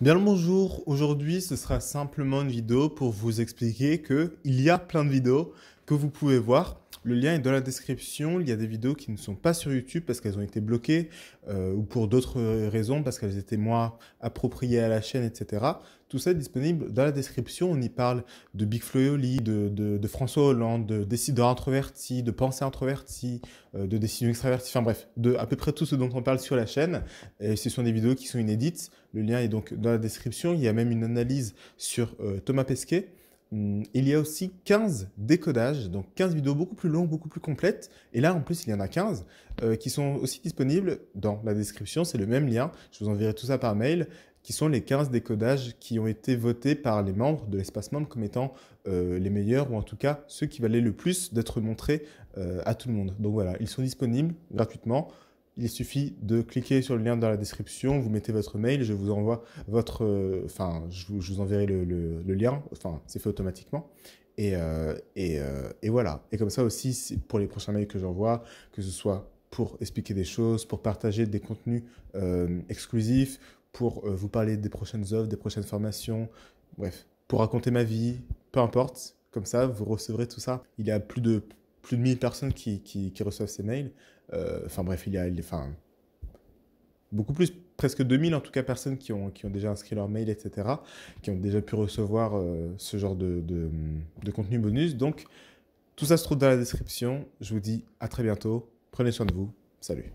Bien le bonjour, aujourd'hui ce sera simplement une vidéo pour vous expliquer que il y a plein de vidéos que vous pouvez voir. Le lien est dans la description. Il y a des vidéos qui ne sont pas sur YouTube parce qu'elles ont été bloquées euh, ou pour d'autres raisons, parce qu'elles étaient moins appropriées à la chaîne, etc. Tout ça est disponible dans la description. On y parle de Big Floyoli, de, François Hollande, de décideurs introvertis, de pensée introvertie, euh, de décisions extravertie, enfin bref, de à peu près tout ce dont on parle sur la chaîne. Et ce sont des vidéos qui sont inédites. Le lien est donc dans la description. Il y a même une analyse sur euh, Thomas Pesquet. Hum, il y a aussi 15 décodages, donc 15 vidéos beaucoup plus longues, beaucoup plus complètes. Et là, en plus, il y en a 15 euh, qui sont aussi disponibles dans la description. C'est le même lien. Je vous enverrai tout ça par mail qui sont les 15 décodages qui ont été votés par les membres de l'espace membre comme étant euh, les meilleurs, ou en tout cas ceux qui valaient le plus d'être montrés euh, à tout le monde. Donc voilà, ils sont disponibles gratuitement il suffit de cliquer sur le lien dans la description, vous mettez votre mail, je vous envoie votre, euh, enfin, je, vous enverrai le, lien, enfin, c'est fait automatiquement. Et, euh, et, euh, et, voilà. Et comme ça aussi, pour les prochains mails que j'envoie, que ce soit pour expliquer des choses, pour partager des contenus exclusifs, pour vous parler des prochaines offres, des prochaines formations, bref, pour raconter ma vie, peu importe. Comme ça, vous recevrez tout ça. Il y a plus de plus de 1000 personnes qui, reçoivent ces mails. Euh, enfin bref, il y a enfin, beaucoup plus, presque 2000 en tout cas personnes qui ont, qui ont déjà inscrit leur mail, etc., qui ont déjà pu recevoir euh, ce genre de, contenu bonus. Donc, tout ça se trouve dans la description. Je vous dis à très bientôt. Prenez soin de vous. Salut.